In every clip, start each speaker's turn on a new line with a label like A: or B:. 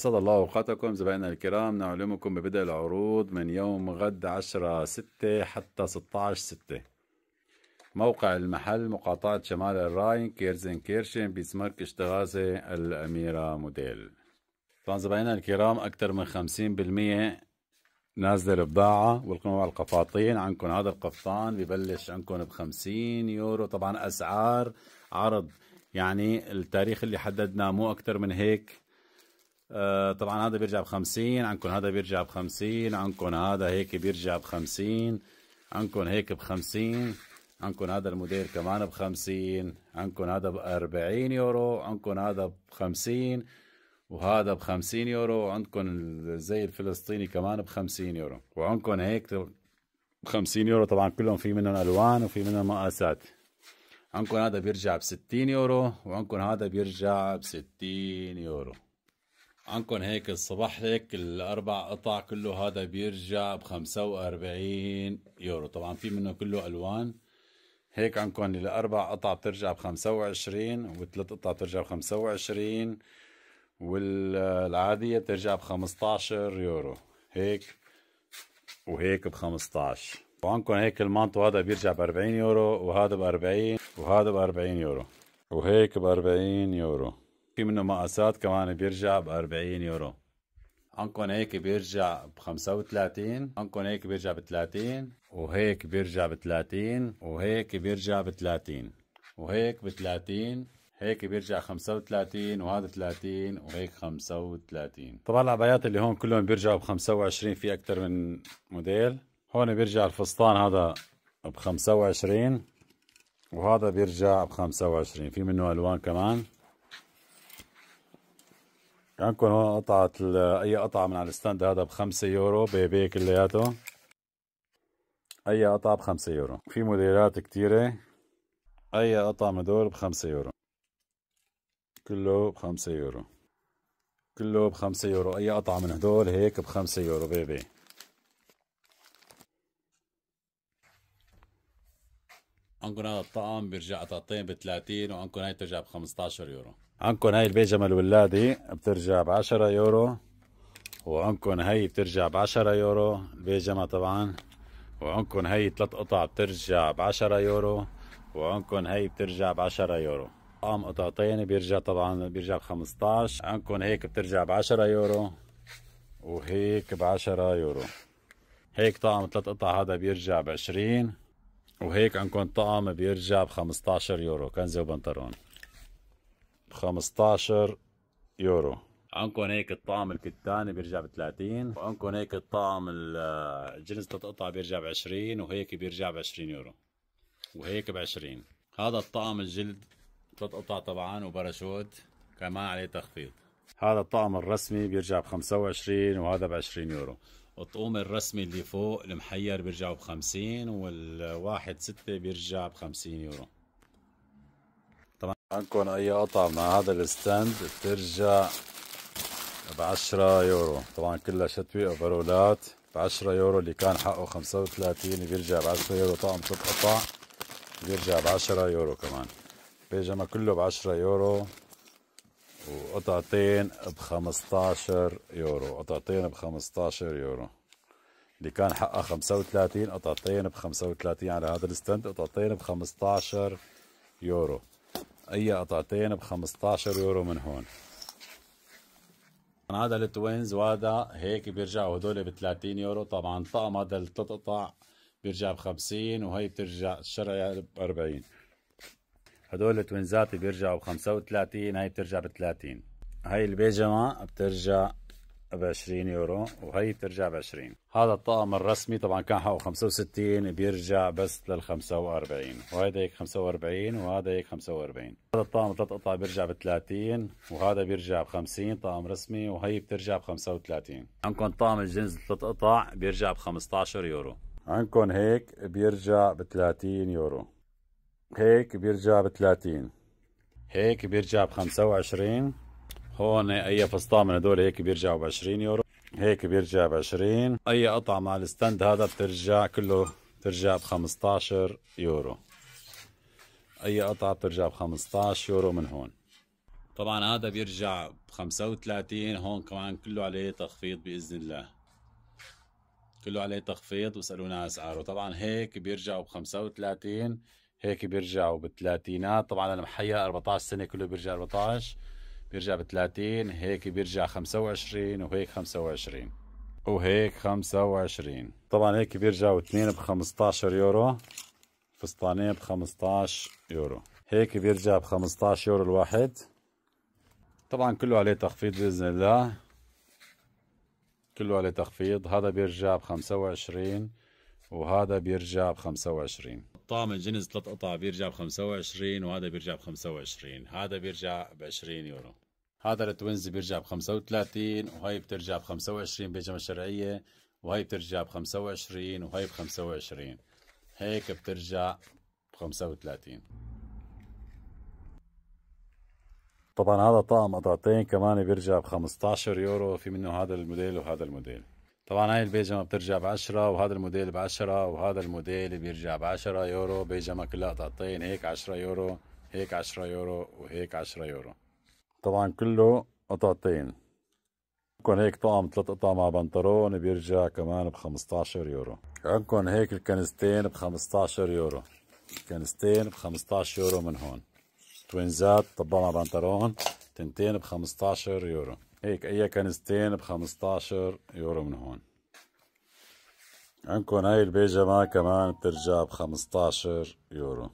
A: أسعد الله أوقاتكم زبائننا الكرام نعلمكم ببدء العروض من يوم غد 10 6 حتى 16 6 موقع المحل مقاطعة شمال الراين كيرزن كيرشن بيسمارك اشتغازة الأميرة موديل طبعا زبائننا الكرام أكثر من 50% نازلة البضاعة والقمة القفاطين عندكم هذا القفطان ببلش عندكم ب 50 يورو طبعا أسعار عرض يعني التاريخ اللي حددناه مو أكثر من هيك آه طبعا هذا بيرجع ب 50 عندكم هذا بيرجع ب 50 عندكم هذا هيك بيرجع ب 50 عندكم هيك ب 50 عندكم هذا الموديل كمان ب 50 عندكم هذا ب 40 يورو عندكم هذا ب 50 وهذا ب 50 يورو وعندكم زي الفلسطيني كمان ب 50 يورو وعندكم هيك ب 50 يورو طبعا كلهم في منهم الوان وفي منهم مقاسات عندكم هذا بيرجع ب 60 يورو وعندكم هذا بيرجع ب 60 يورو عنكم هيك الصباح هيك الاربع قطع كله هذا بيرجع ب 45 يورو طبعا في منه كله الوان هيك عندكم الاربع قطع بترجع ب 25 والثلاث قطع بترجع ب 25 والعاديه بترجع ب 15 يورو هيك وهيك ب 15 وعندكم هيك المانتو هذا بيرجع ب 40 يورو وهذا ب 40 وهذا ب 40 يورو وهيك ب 40 يورو في منه مقاسات كمان بيرجع ب 40 يورو عنكم هيك بيرجع ب 35 عنكم هيك بيرجع ب 30 وهيك بيرجع ب 30 وهيك بيرجع ب 30 وهيك ب 30 هيك بيرجع 35 وهذا 30 وهيك 35 طبعا العبايات اللي هون كلهم بيرجعوا ب 25 في اكثر من موديل هون بيرجع الفستان هذا ب 25 وهذا بيرجع ب 25 في منه الوان كمان عندكم يعني هون قطعة أي قطعة من على الستاند هذا بخمسة يورو بيبي كلياته أي قطعة بخمسة يورو في موديلات كتيرة أي قطعة من دول بخمسة يورو كله بخمسة يورو كله بخمسة يورو أي قطعة من هدول هيك بخمسة يورو بيبي عندكم هذا الطقم بيرجع قطعتين ب 30 وعندكم هاي بترجع ب 15 يورو عندكم هاي البيجامه الولادي بترجع ب 10 يورو وعندكم هاي بترجع ب 10 يورو البيجامه طبعا وعندكم هاي ثلاث قطع بترجع ب 10 يورو وعندكم هاي بترجع ب 10 يورو قام قطعتين بيرجع طبعا بيرجع ب 15 عندكم هيك بترجع ب 10 يورو وهيك ب 10 يورو هيك طقم ثلاث قطع هذا بيرجع ب 20 وهيك عندكم طقم بيرجع ب 15 يورو كنزة وبنطلون ب 15 يورو عندكم هيك الطعم الكتاني بيرجع ب 30 وعندكم هيك الطعم الجنس تتقطع بيرجع ب 20 وهيك بيرجع ب 20 يورو وهيك ب 20 هذا الطعم الجلد تتقطع طبعا وباراشوت كمان عليه تخفيض هذا الطعم الرسمي بيرجع ب 25 وهذا ب 20 يورو الطقم الرسمي اللي فوق المحير بيرجع ب 50 والواحد ستة بيرجع ب 50 يورو طبعا عندكم اي قطع مع هذا الستاند بترجع ب 10 يورو طبعا كلها شتوي اوفرولات ب 10 يورو اللي كان حقه 35 بيرجع ب 10 يورو طقم ثلاث قطع بيرجع ب 10 يورو كمان بيجمع كله ب 10 يورو وقطعتين ب 15 يورو قطعتين ب 15 يورو اللي كان حقها 35 قطعتين ب 35 على هذا الستند قطعتين ب 15 يورو اي قطعتين ب 15 يورو من هون هذا التوينز وهذا هيك بيرجعوا هدول ب 30 يورو طبعا طقم هذا الثلاث قطع بيرجع ب 50 وهي بترجع الشرعي ب 40 هدول التوينزات بيرجعوا ب 35 هاي بترجع ب 30 هاي البيجما بترجع ب 20 يورو وهي بترجع ب 20 هذا الطقم الرسمي طبعا كان حقه 65 بيرجع بس لل 45 وهذا هيك 45 وهذا هيك 45 هذا الطقم ثلاث قطع بيرجع ب 30 وهذا بيرجع ب 50 طقم رسمي وهي بترجع ب 35 عندكم طقم الجنس ثلاث قطع بيرجع ب 15 يورو عندكم هيك بيرجع ب 30 يورو هيك بيرجع ب 30 هيك بيرجع ب 25 هون اي فستان من هدول هيك بيرجع ب 20 يورو هيك بيرجع ب 20 اي قطع مع الستاند هذا بترجع كله بترجع ب 15 يورو اي قطعة بترجع ب 15 يورو من هون طبعا هذا بيرجع ب 35 هون كمان كله عليه تخفيض باذن الله كله عليه تخفيض واسالونا اسعاره طبعا هيك بيرجعوا ب 35 هيك بيرجعوا بالثلاثينات طبعا انا محيا 14 سنه كله بيرجع 14 بيرجع ب 30 هيك بيرجع 25 وهيك 25 وهيك 25 طبعا هيك بيرجعوا اثنين ب 15 يورو فستانين ب 15 يورو هيك بيرجع ب 15 يورو الواحد طبعا كله عليه تخفيض باذن الله كله عليه تخفيض هذا بيرجع ب 25 وهذا بيرجع ب 25 طعم جنس ثلاث قطع بيرجع ب 25 وهذا بيرجع ب 25 هذا بيرجع ب 20 يورو هذا التوينز بيرجع ب 35 وهي بترجع ب 25 بجمع الشرعيه وهي بترجع ب 25 وهي ب 25 هيك بترجع ب 35 طبعا هذا طعم قطعتين كمان بيرجع ب 15 يورو في منه هذا الموديل وهذا الموديل طبعا هاي البيجمه بترجع ب 10 وهذا الموديل ب 10 وهذا الموديل بيرجع ب 10 يورو بيجمه كلها قطعتين هيك 10 يورو هيك 10 يورو وهيك 10 يورو طبعا كله قطعتين عندكم هيك طقم ثلاث قطع مع بنطلون بيرجع كمان ب 15 يورو عندكم هيك الكنستين ب 15 يورو كنستين ب 15 يورو من هون توينزات طبق مع بنطلون تنتين ب 15 يورو هيك اي كنزتين ب 15 يورو من هون عندكم هاي البيجامة كمان بترجع ب 15 يورو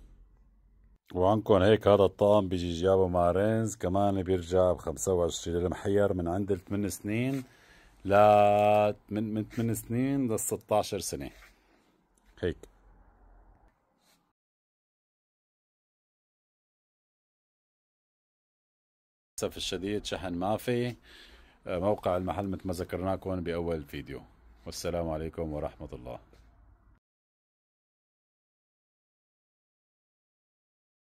A: وعندكم هيك هذا الطقم بيجي جابه مع رينز كمان بيرجع ب 25 المحير من عند ال 8 سنين ل من 8 سنين ل 16 سنة هيك للأسف الشديد شحن ما في آه، موقع المحل مثل ما ذكرناكم بأول فيديو والسلام عليكم ورحمة الله